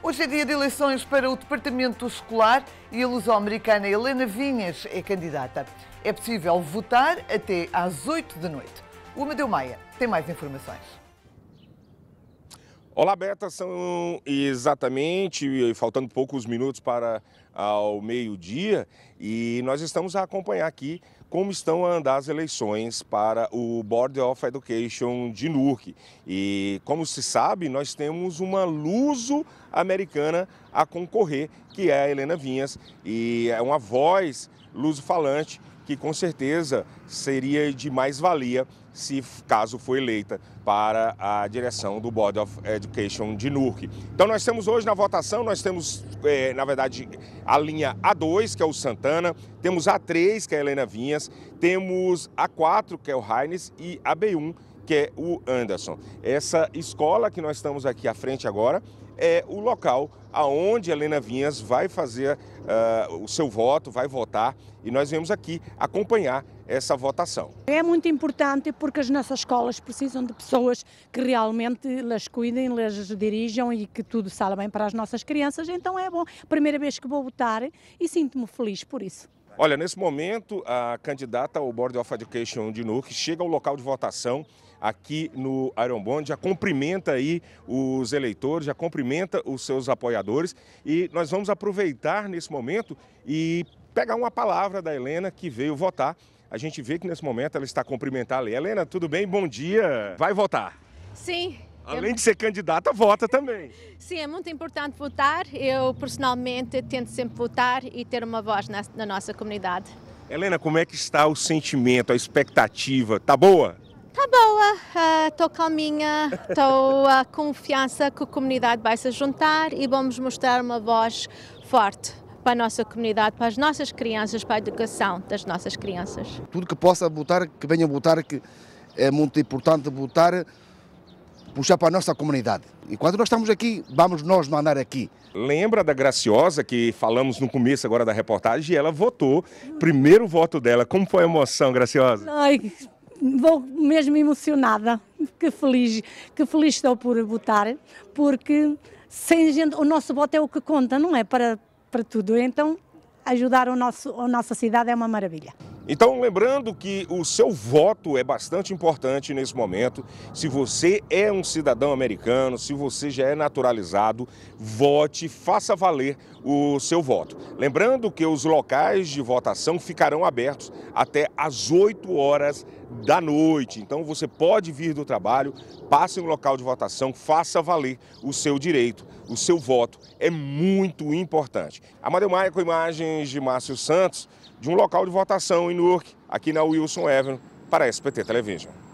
Hoje é dia de eleições para o Departamento Escolar e a luso-americana Helena Vinhas é candidata. É possível votar até às 8 da noite. O Amadeu Maia tem mais informações. Olá, Beta, são exatamente, faltando poucos minutos para ao meio-dia, e nós estamos a acompanhar aqui como estão a andar as eleições para o Board of Education de NURC. E como se sabe, nós temos uma luso-americana a concorrer, que é a Helena Vinhas, e é uma voz luso-falante, que com certeza seria de mais valia se caso for eleita para a direção do Board of Education de NURC. Então nós temos hoje na votação, nós temos, é, na verdade, a linha A2, que é o Santana, temos a A3, que é a Helena Vinhas, temos A4, que é o Heines, e a B1, que é o Anderson. Essa escola que nós estamos aqui à frente agora é o local aonde Helena Vinhas vai fazer uh, o seu voto, vai votar e nós viemos aqui acompanhar essa votação. É muito importante porque as nossas escolas precisam de pessoas que realmente las cuidem, las dirijam e que tudo sala bem para as nossas crianças, então é bom. Primeira vez que vou votar e sinto-me feliz por isso. Olha, nesse momento, a candidata ao Board of Education de NUC chega ao local de votação aqui no Iron Bond, já cumprimenta aí os eleitores, já cumprimenta os seus apoiadores e nós vamos aproveitar nesse momento e pegar uma palavra da Helena que veio votar. A gente vê que nesse momento ela está cumprimentar ali. Helena, tudo bem? Bom dia. Vai votar. Sim, Além de ser candidata, vota também. Sim, é muito importante votar. Eu, personalmente, tento sempre votar e ter uma voz na, na nossa comunidade. Helena, como é que está o sentimento, a expectativa? Tá boa? Tá boa, estou uh, ah, calminha, estou a confiança que a comunidade vai se juntar e vamos mostrar uma voz forte para a nossa comunidade, para as nossas crianças, para a educação das nossas crianças. Tudo que possa votar, que venha votar, que é muito importante votar, puxar para a nossa comunidade. E quando nós estamos aqui, vamos nós mandar aqui. Lembra da Graciosa, que falamos no começo agora da reportagem, e ela votou, primeiro voto dela. Como foi a emoção, Graciosa? Ai, vou mesmo emocionada, que feliz, que feliz estou por votar, porque sem gente, o nosso voto é o que conta, não é para, para tudo. Então, ajudar o nosso, a nossa cidade é uma maravilha. Então, lembrando que o seu voto é bastante importante nesse momento. Se você é um cidadão americano, se você já é naturalizado, vote, faça valer o seu voto. Lembrando que os locais de votação ficarão abertos até às 8 horas da noite. Então, você pode vir do trabalho, passe no local de votação, faça valer o seu direito. O seu voto é muito importante. Amadeu Maia com imagens de Márcio Santos, de um local de votação em Newark, aqui na Wilson Avenue, para a SPT Television.